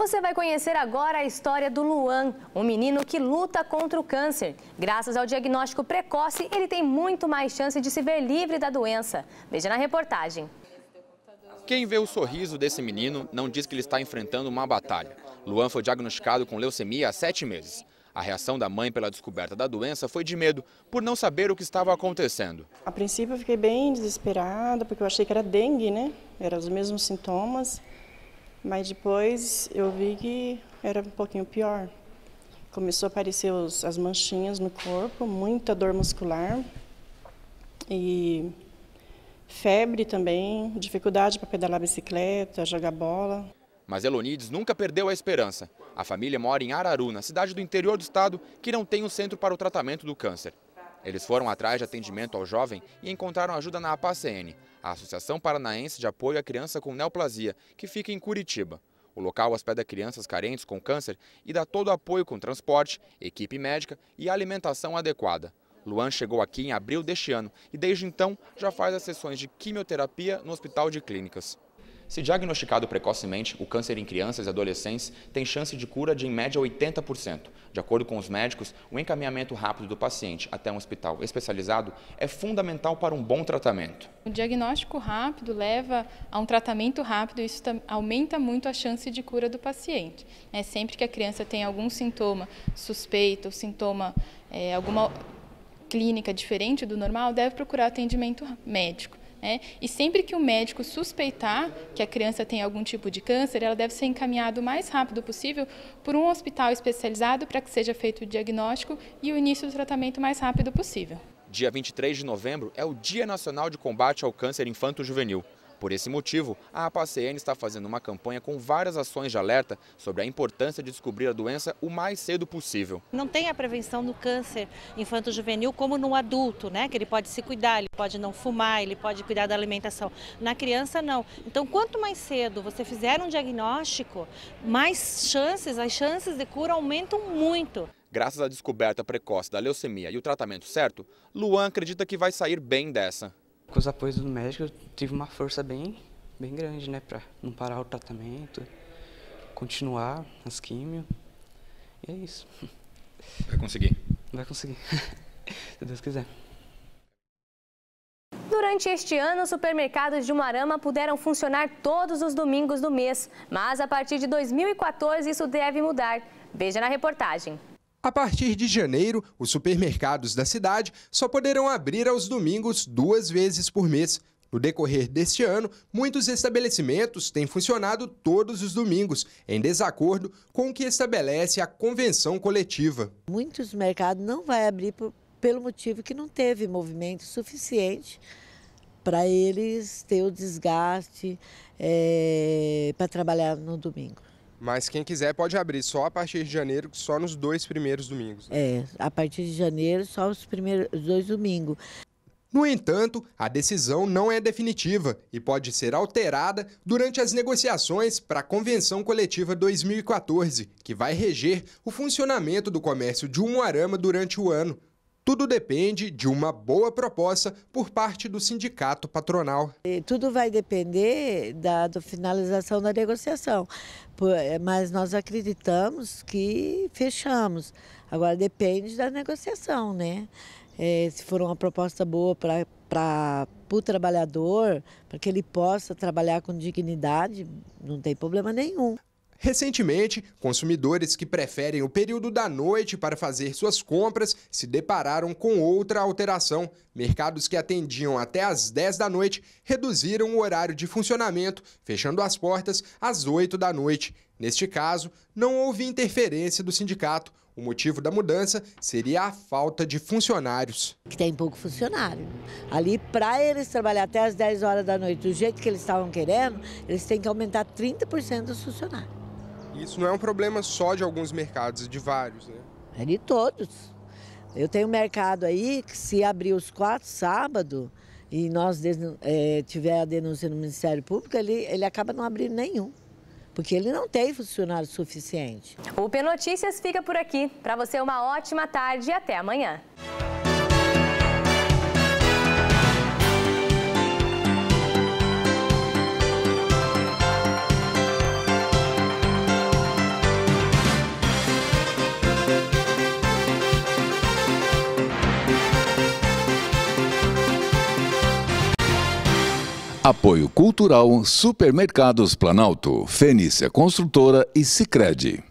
Você vai conhecer agora a história do Luan, um menino que luta contra o câncer. Graças ao diagnóstico precoce, ele tem muito mais chance de se ver livre da doença. Veja na reportagem. Quem vê o sorriso desse menino não diz que ele está enfrentando uma batalha. Luan foi diagnosticado com leucemia há sete meses. A reação da mãe pela descoberta da doença foi de medo, por não saber o que estava acontecendo. A princípio eu fiquei bem desesperada, porque eu achei que era dengue, né? Eram os mesmos sintomas. Mas depois eu vi que era um pouquinho pior. Começou a aparecer os, as manchinhas no corpo, muita dor muscular e febre também, dificuldade para pedalar bicicleta, jogar bola. Mas Elonides nunca perdeu a esperança. A família mora em Araruna, cidade do interior do estado, que não tem um centro para o tratamento do câncer. Eles foram atrás de atendimento ao jovem e encontraram ajuda na APACN, a Associação Paranaense de Apoio à Criança com Neoplasia, que fica em Curitiba. O local hospeda crianças carentes com câncer e dá todo o apoio com transporte, equipe médica e alimentação adequada. Luan chegou aqui em abril deste ano e desde então já faz as sessões de quimioterapia no Hospital de Clínicas. Se diagnosticado precocemente, o câncer em crianças e adolescentes tem chance de cura de em média 80%. De acordo com os médicos, o encaminhamento rápido do paciente até um hospital especializado é fundamental para um bom tratamento. O diagnóstico rápido leva a um tratamento rápido, e isso aumenta muito a chance de cura do paciente. É sempre que a criança tem algum sintoma suspeito, sintoma é, alguma clínica diferente do normal, deve procurar atendimento médico. Né? E sempre que o médico suspeitar que a criança tem algum tipo de câncer, ela deve ser encaminhada o mais rápido possível por um hospital especializado para que seja feito o diagnóstico e o início do tratamento o mais rápido possível. Dia 23 de novembro é o Dia Nacional de Combate ao Câncer Infanto-Juvenil. Por esse motivo, a APACN está fazendo uma campanha com várias ações de alerta sobre a importância de descobrir a doença o mais cedo possível. Não tem a prevenção no câncer infanto-juvenil como no adulto, né? Que ele pode se cuidar, ele pode não fumar, ele pode cuidar da alimentação. Na criança, não. Então, quanto mais cedo você fizer um diagnóstico, mais chances, as chances de cura aumentam muito. Graças à descoberta precoce da leucemia e o tratamento certo, Luan acredita que vai sair bem dessa. Com os apoios do médico, eu tive uma força bem, bem grande, né? para não parar o tratamento, continuar as químio. E é isso. Vai conseguir. Vai conseguir. Se Deus quiser. Durante este ano, os supermercados de Umarama puderam funcionar todos os domingos do mês, mas a partir de 2014 isso deve mudar. Veja na reportagem. A partir de janeiro, os supermercados da cidade só poderão abrir aos domingos duas vezes por mês. No decorrer deste ano, muitos estabelecimentos têm funcionado todos os domingos, em desacordo com o que estabelece a convenção coletiva. Muitos mercados não vão abrir por, pelo motivo que não teve movimento suficiente para eles ter o desgaste é, para trabalhar no domingo. Mas quem quiser pode abrir só a partir de janeiro, só nos dois primeiros domingos. Né? É, a partir de janeiro, só os primeiros dois domingos. No entanto, a decisão não é definitiva e pode ser alterada durante as negociações para a Convenção Coletiva 2014, que vai reger o funcionamento do comércio de Umuarama durante o ano. Tudo depende de uma boa proposta por parte do sindicato patronal. E tudo vai depender da, da finalização da negociação, é, mas nós acreditamos que fechamos. Agora depende da negociação, né? É, se for uma proposta boa para o trabalhador, para que ele possa trabalhar com dignidade, não tem problema nenhum. Recentemente, consumidores que preferem o período da noite para fazer suas compras se depararam com outra alteração. Mercados que atendiam até às 10 da noite reduziram o horário de funcionamento, fechando as portas às 8 da noite. Neste caso, não houve interferência do sindicato. O motivo da mudança seria a falta de funcionários. Que tem pouco funcionário. Ali, para eles trabalhar até as 10 horas da noite, do jeito que eles estavam querendo, eles têm que aumentar 30% dos funcionários. Isso não é um problema só de alguns mercados, de vários, né? É de todos. Eu tenho um mercado aí que se abrir os quatro sábados e nós é, tiver a denúncia no Ministério Público, ele, ele acaba não abrindo nenhum. Porque ele não tem funcionário suficiente. O P Notícias fica por aqui. Para você, uma ótima tarde e até amanhã. Apoio Cultural Supermercados Planalto, Fenícia Construtora e Sicredi.